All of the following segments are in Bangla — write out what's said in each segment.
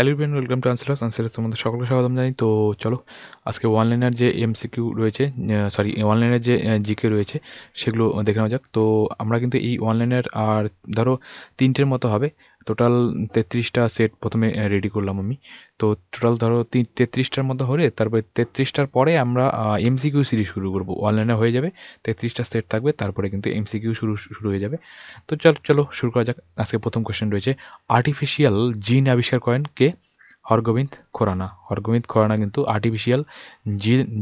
হ্যালো ইভেন ওয়েলকাম টু আনসেলার আনসেলার তোমাদের সকলকে স্বাগতম জানি তো চলো আজকে অনলাইনের যে এমসিকিউ রয়েছে সরি অনলাইনের যে জিকে রয়েছে সেগুলো দেখে নেওয়া যাক তো আমরা কিন্তু এই অনলাইনের আর ধরো তিনটের মতো হবে টোটাল তেত্রিশটা সেট প্রথমে রেডি করলাম আমি তো টোটাল ধরো তেত্রিশটার মতো হলে তারপরে তেত্রিশটার পরে আমরা এমসিকিউ সিরিজ শুরু করবো অনলাইনে হয়ে যাবে তেত্রিশটা সেট থাকবে তারপরে কিন্তু এমসিকিউ শুরু শুরু হয়ে যাবে তো চলো চলো শুরু করা যাক আজকে প্রথম কোয়েশ্চেন রয়েছে আর্টিফিশিয়াল জিন আবিষ্কার করেন কে হরগোবিন্দ খোরানা হরগোবিন্দ খোরানা কিন্তু আর্টিফিশিয়াল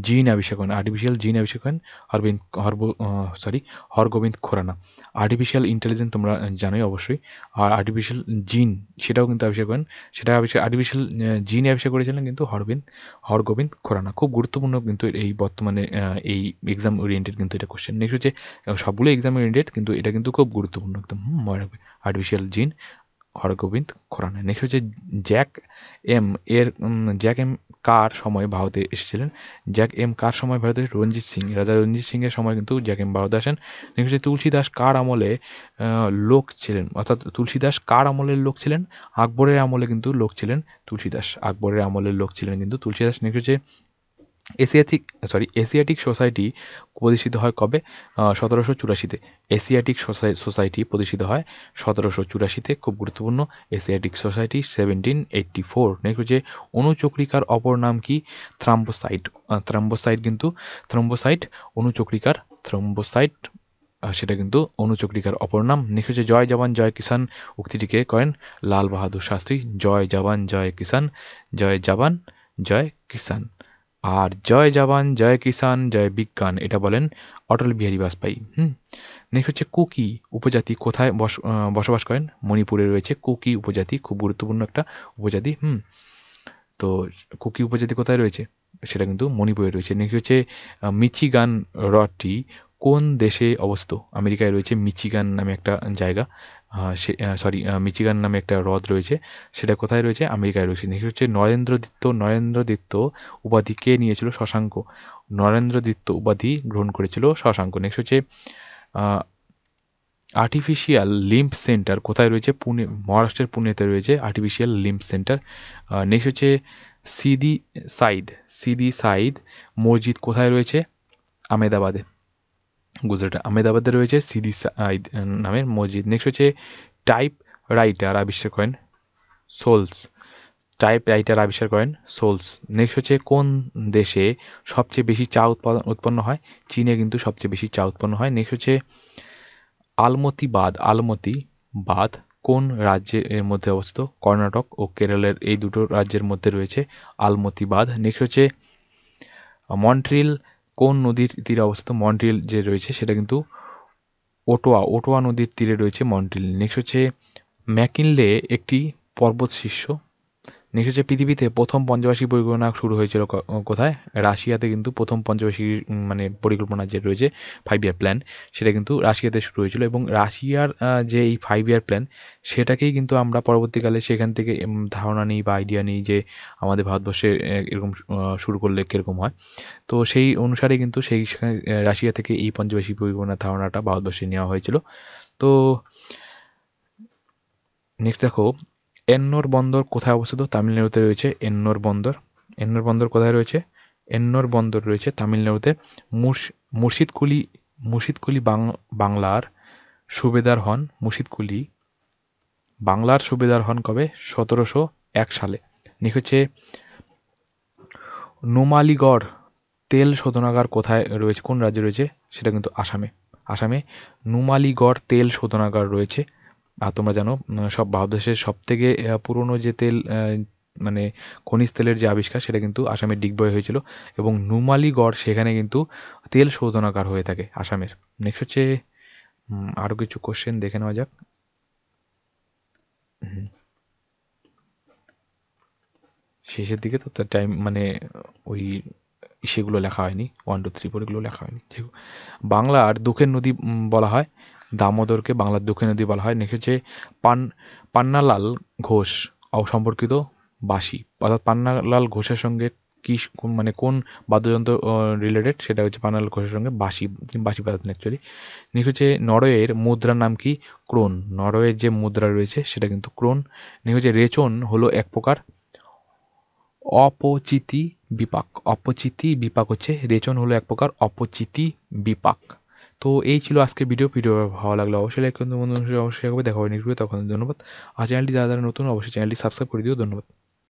জিন আবিষেক হন আর্টিফিশিয়াল জিন আবিষেক করেন হরবিন্দ হরব sorry Hargobind Khorana artificial intelligence তোমরা জানোই অবশ্যই আর আর্টিফিশিয়াল জিন সেটাও কিন্তু আবিষেক করেন সেটা আবিষেক আর্টিফিশিয়াল জিন আবিষেক করেছিলেন কিন্তু হরবিন্দ হরগোবিন্দ খোরানা খুব গুরুত্বপূর্ণ কিন্তু এই বর্তমানে এই এক্সাম ওরিয়েন্টেড কিন্তু এটা কোশ্চেন নেক্সট হচ্ছে সবগুলো এক্সাম ওরিয়েন্টেড কিন্তু এটা কিন্তু খুব গুরুত্বপূর্ণ একদম মনে রাখবে artificial gene Hargobind Khorana next হচ্ছে জ্যাক এম এর জ্যাক এম কার সময় ভারতে এসেছিলেন জ্যাক এম কার সময় ভারতে রঞ্জিত সিং রাজা রঞ্জিত সিংয়ের সময় কিন্তু জ্যাক এম ভারতে আসেন নেক্সট হচ্ছে তুলসীদাস কার আমলে লোক ছিলেন অর্থাৎ তুলসীদাস কার আমলের লোক ছিলেন আকবরের আমলে কিন্তু লোক ছিলেন তুলসীদাস আকবরের আমলের লোক ছিলেন কিন্তু তুলসীদাস নেক্সট হচ্ছে এশিয়াটিক সরি এশিয়াটিক সোসাইটি প্রতিষ্ঠিত হয় কবে সতেরোশো চুরাশিতে এশিয়াটিক সোসাইটি প্রতিষ্ঠিত হয় সতেরোশো চুরাশিতে খুব গুরুত্বপূর্ণ Asiatic Society seventeen eighty four next হচ্ছে অনুচক্রিকার অপর নাম কি থ্রাম্বোসাইট থ্রাম্বোসাইট কিন্তু থ্রাম্বোসাইট অনুচক্রিকার থ্রাম্বোসাইট সেটা কিন্তু অনুচক্রিকার অপর নাম নেক্সট হচ্ছে জয় জওয়ান জয় কিষান উক্তিটিকে করেন লাল বাহাদুর শাস্ত্রী জয় জওয়ান জয় কিষান জয় জওয়ান জয় কিষান আর জয় জাবান জয় কিষান জয় বিজ্ঞান এটা বলেন অটল বিহারী বাজপেয়ী হুম নেক্সট হচ্ছে কুকি উপজাতি কোথায় বসবাস করেন মণিপুরে রয়েছে কুকি উপজাতি খুব গুরুত্বপূর্ণ একটা উপজাতি হুম তো কুকি উপজাতি কোথায় রয়েছে সেটা কিন্তু মণিপুরে রয়েছে নাকি হচ্ছে মিচিগান হ্রদটি কোন দেশে অবস্থিত আমেরিকায় রয়েছে মিচিগান নামে একটা জায়গা সে সরি মিচিগান নামে একটা হ্রদ রয়েছে সেটা কোথায় রয়েছে আমেরিকায় রয়েছে নেক্সট হচ্ছে নরেন্দ্রদিত্য নরেন্দ্রদিত্য উপাধি কে নিয়েছিল শশাঙ্ক নরেন্দ্রদিত্য উপাধি গ্রহণ করেছিল শশাঙ্ক নেক্সট হচ্ছে আর্টিফিশিয়াল লিম্প সেন্টার কোথায় রয়েছে পুনে মহারাষ্ট্রের পুনেতে রয়েছে আর্টিফিশিয়াল লিম্প সেন্টার নেক্সট হচ্ছে সিদি সাইদ সিদি সাইদ মসজিদ কোথায় রয়েছে আমেদাবাদে গুজরাট আহমেদাবাদে রয়েছে সিদি সাঈদ নামের মসজিদ নেক্সট হচ্ছে টাইপ রাইটার আবিষ্কার করেন সোলস টাইপ রাইটার আবিষ্কার করেন সোলস নেক্সট হচ্ছে কোন দেশে সবচেয়ে বেশি চা উৎপাদন উৎপন্ন হয় চীনে কিন্তু সবচেয়ে বেশি চা উৎপন্ন হয় নেক্সট হচ্ছে আলমতি বাদ আলমতি বাদ কোন রাজ্যের মধ্যে অবস্থিত কর্ণাটক ও কেরলের এই দুটো রাজ্যের মধ্যে রয়েছে আলমতি বাদ নেক্সট হচ্ছে মন্ট্রিল কোন নদীর তীরে অবস্থিত মন্ট্রিল যে রয়েছে সেটা কিন্তু ওটোয়া ওটোয়া নদীর তীরে রয়েছে মন্ট্রিল নেক্সট হচ্ছে ম্যাকিনলে একটি পর্বত শীর্ষ নেক্সট হচ্ছে পৃথিবীতে প্রথম পঞ্চবার্ষিক পরিকল্পনা শুরু হয়েছিল কোথায় রাশিয়াতে কিন্তু প্রথম পঞ্চবার্ষিক মানে পরিকল্পনা যে রয়েছে ফাইভ ইয়ার প্ল্যান সেটা কিন্তু রাশিয়াতে শুরু হয়েছিল এবং রাশিয়ার যে এই ফাইভ ইয়ার প্ল্যান সেটাকেই কিন্তু আমরা পরবর্তীকালে সেখান থেকে ধারণা নিই বা আইডিয়া নিই যে আমাদের ভারতবর্ষে এরকম শুরু করলে কীরকম হয় তো সেই অনুসারে কিন্তু সেই রাশিয়া থেকে এই পঞ্চবার্ষিক পরিকল্পনার ধারণাটা ভারতবর্ষে নেওয়া হয়েছিল তো নেক্সট দেখো এন্নোর বন্দর কোথায় অবস্থিত তামিলনাড়ুতে রয়েছে এন্নোর বন্দর এন্নোর বন্দর কোথায় রয়েছে এন্নোর বন্দর রয়েছে তামিলনাড়ুতে মুর্শিদকুলি মুর্শিদকুলি বাংলার সুবেদার হন মুর্শিদকুলি বাংলার সুবেদার হন কবে সতেরোশো এক সালে নিখেছে নোমালিগড় তেল শোধনাগার কোথায় রয়েছে কোন রাজ্যে রয়েছে সেটা কিন্তু আসামে আসামে নুমালিগড় তেল শোধনাগার রয়েছে আর তোমরা জানো সব ভারতবর্ষের সব থেকে পুরনো যে তেল মানে খনিজ তেলের যে আবিষ্কার সেটা কিন্তু আসামের ডিগবয় হয়েছিল এবং নুমালিগড় সেখানে কিন্তু তেল শোধনাগার হয়ে থাকে আসামের নেক্সট হচ্ছে আরও কিছু কোশ্চেন দেখে নেওয়া যাক শেষের দিকে তো তার টাইম মানে ওই সেগুলো লেখা হয়নি ওয়ান টু থ্রি ফোর এগুলো লেখা হয়নি বাংলার দুঃখের নদী বলা হয় দামোদরকে বাংলার দক্ষিণ নদী বলা হয় লিখেছে পান পান্নালাল ঘোষ সম্পর্কিত বাসি অর্থাৎ পান্নালাল ঘোষের সঙ্গে কি মানে কোন বাদ্যযন্ত্র রিলেটেড সেটা হচ্ছে পান্নালাল ঘোষের সঙ্গে বাঁশি বাঁশি বাজাতেন অ্যাকচুয়ালি নেক্সট নরওয়ের মুদ্রার নাম কি ক্রোন নরওয়ের যে মুদ্রা রয়েছে সেটা কিন্তু ক্রোন নেক্সট রেচন হলো এক প্রকার অপচিতি বিপাক অপচিতি বিপাক হচ্ছে রেচন হলো এক প্রকার অপচিতি বিপাক তো এই ছিল আজকে ভিডিও ভিডিও ভালো লাগলো অবশ্যই লাইক করুন বন্ধু অবশ্যই দেখা হবে নেক্সট ভিডিও তখন ধন্যবাদ আর চ্যানেলটি যারা যারা নতুন অবশ্যই চ্যানেলটি সাবস্ক্রাইব করে দিও ধন্যবাদ